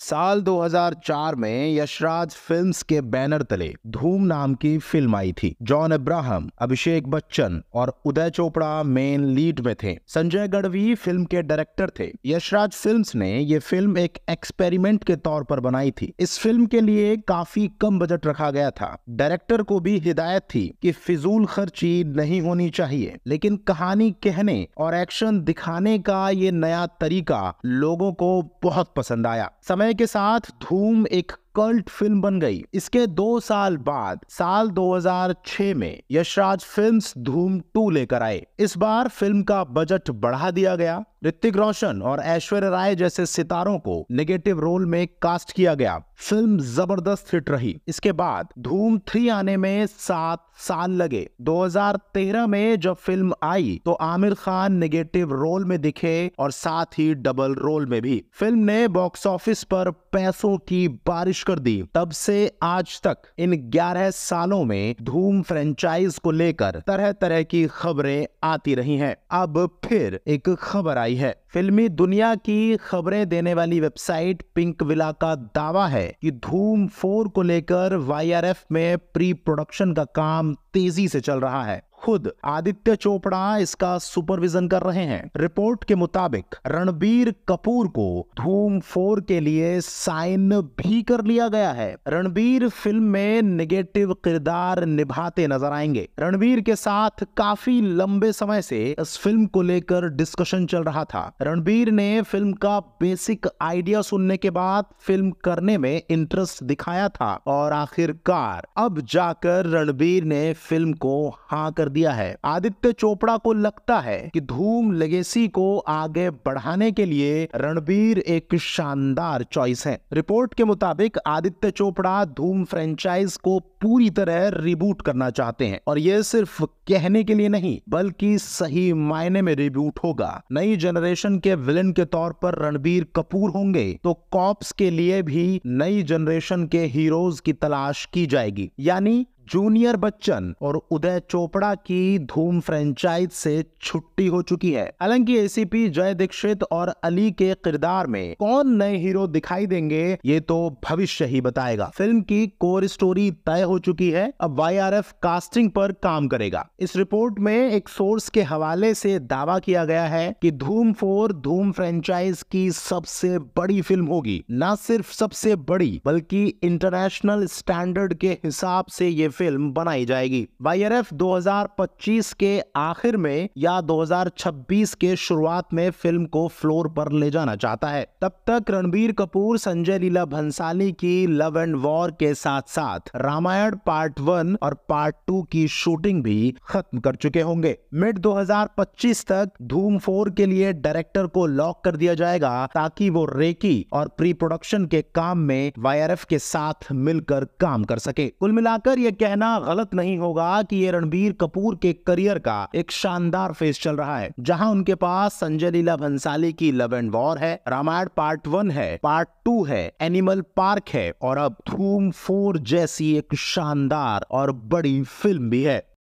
साल 2004 में यशराज फिल्म्स के बैनर तले धूम नाम की फिल्म आई थी जॉन अब्राहम अभिषेक बच्चन और उदय चोपड़ा मेन लीड में थे संजय गढ़वी फिल्म के डायरेक्टर थे यशराज फिल्म्स ने ये फिल्म एक एक्सपेरिमेंट के तौर पर बनाई थी इस फिल्म के लिए काफी कम बजट रखा गया था डायरेक्टर को भी हिदायत थी कि फिजूल खर्ची नहीं होनी चाहिए लेकिन कहानी कहने और एक्शन दिखाने का ये नया तरीका लोगों को बहुत पसंद आया समय समय के साथ धूम एक कल्ट फिल्म बन गई इसके दो साल बाद साल 2006 में यशराज फिल्म्स धूम टू लेकर आए इस बार फिल्म का बजट बढ़ा दिया गया ऋतिक रोशन और ऐश्वर्य राय जैसे सितारों को नेगेटिव रोल में कास्ट किया गया फिल्म जबरदस्त हिट रही इसके बाद धूम थ्री आने में सात साल लगे 2013 में जब फिल्म आई तो आमिर खान नेगेटिव रोल में दिखे और साथ ही डबल रोल में भी फिल्म ने बॉक्स ऑफिस पर पैसों की बारिश कर दी तब से आज तक इन 11 सालों में धूम फ्रेंचाइज को लेकर तरह तरह की खबरें आती रही हैं। अब फिर एक खबर आई है फिल्मी दुनिया की खबरें देने वाली वेबसाइट पिंक विला का दावा है कि धूम फोर को लेकर वाई में प्री प्रोडक्शन का काम तेजी से चल रहा है खुद आदित्य चोपड़ा इसका सुपरविजन कर रहे हैं रिपोर्ट के मुताबिक रणबीर कपूर को धूम फोर के लिए साइन भी कर लिया गया है रणबीर फिल्म में निगेटिव किरदार निभाते नजर आएंगे रणबीर के साथ काफी लंबे समय से इस फिल्म को लेकर डिस्कशन चल रहा था रणबीर ने फिल्म का बेसिक आइडिया सुनने के बाद फिल्म करने में इंटरेस्ट दिखाया था और आखिरकार अब जाकर रणबीर ने फिल्म को हाँ कर कर दिया है आदित्य चोपड़ा को लगता है कि धूम लेगेसी को आगे बढ़ाने के लिए रणबीर एक शानदार चॉइस है रिपोर्ट के मुताबिक आदित्य चोपड़ा धूम फ्रेंचाइज को पूरी तरह रिबूट करना चाहते हैं और ये सिर्फ कहने के लिए नहीं बल्कि सही मायने में रिबूट होगा नई जनरेशन के विलन के तौर पर रणबीर कपूर होंगे तो कॉप्स के लिए भी नई जनरेशन के हीरोज की तलाश की जाएगी यानी जूनियर बच्चन और उदय चोपड़ा की धूम फ्रेंचाइज से छुट्टी हो चुकी है हालांकि एसीपी जय दीक्षित और अली के किरदार में कौन नए हीरो दिखाई देंगे ये तो भविष्य ही बताएगा फिल्म की कोर स्टोरी तय हो चुकी है अब वाई कास्टिंग पर काम करेगा इस रिपोर्ट में एक सोर्स के हवाले से दावा किया गया है कि धूम फोर धूम फ्रेंचाइज की सबसे बड़ी फिल्म होगी न सिर्फ सबसे बड़ी बल्कि इंटरनेशनल स्टैंडर्ड के हिसाब से ये फिल्म बनाई जाएगी वाई आर एफ के आखिर में या 2026 के शुरुआत में फिल्म को फ्लोर पर ले जाना चाहता है तब तक रणबीर कपूर संजय लीला भंसाली की लव एंड वॉर के साथ साथ रामायण पार्ट वन और पार्ट टू की शूटिंग भी खत्म कर चुके होंगे मिड 2025 तक धूम फोर के लिए डायरेक्टर को लॉक कर दिया जाएगा ताकि वो रेकी और प्री प्रोडक्शन के काम में वाई के साथ मिलकर काम कर सके कुल मिलाकर यह कहना गलत नहीं होगा कि ये रणबीर कपूर के करियर का एक शानदार फेज चल रहा है जहां उनके पास संजय लीला भंसाली की लव एंड वॉर है रामायण पार्ट वन है पार्ट टू है एनिमल पार्क है और अब धूम फोर जैसी एक शानदार और बड़ी फिल्म भी है